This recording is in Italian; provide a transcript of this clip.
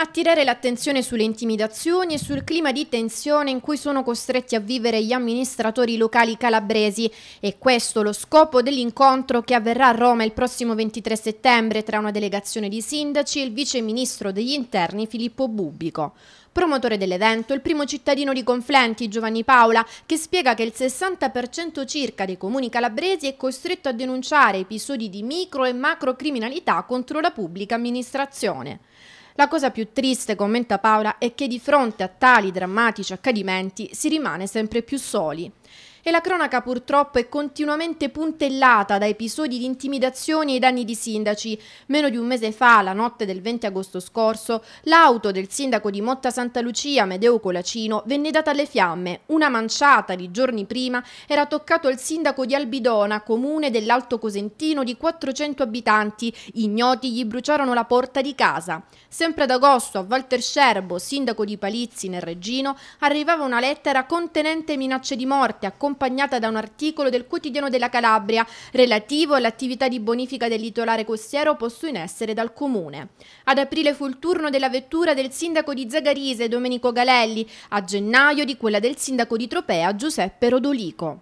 Attirare l'attenzione sulle intimidazioni e sul clima di tensione in cui sono costretti a vivere gli amministratori locali calabresi. E questo lo scopo dell'incontro che avverrà a Roma il prossimo 23 settembre tra una delegazione di sindaci e il vice ministro degli interni Filippo Bubbico. Promotore dell'evento il primo cittadino di Conflenti, Giovanni Paola, che spiega che il 60% circa dei comuni calabresi è costretto a denunciare episodi di micro e macro criminalità contro la pubblica amministrazione. La cosa più triste, commenta Paola, è che di fronte a tali drammatici accadimenti si rimane sempre più soli. E la cronaca purtroppo è continuamente puntellata da episodi di intimidazioni e danni di sindaci. Meno di un mese fa, la notte del 20 agosto scorso, l'auto del sindaco di Motta Santa Lucia, Medeo Colacino, venne data alle fiamme. Una manciata di giorni prima era toccato al sindaco di Albidona, comune dell'Alto Cosentino di 400 abitanti. Ignoti gli bruciarono la porta di casa. Sempre ad agosto a Walter Scerbo, sindaco di Palizzi nel Reggino, arrivava una lettera contenente minacce di morte a accompagnata da un articolo del quotidiano della Calabria relativo all'attività di bonifica del litorale costiero posto in essere dal Comune. Ad aprile fu il turno della vettura del sindaco di Zagarise Domenico Galelli, a gennaio di quella del sindaco di Tropea Giuseppe Rodolico.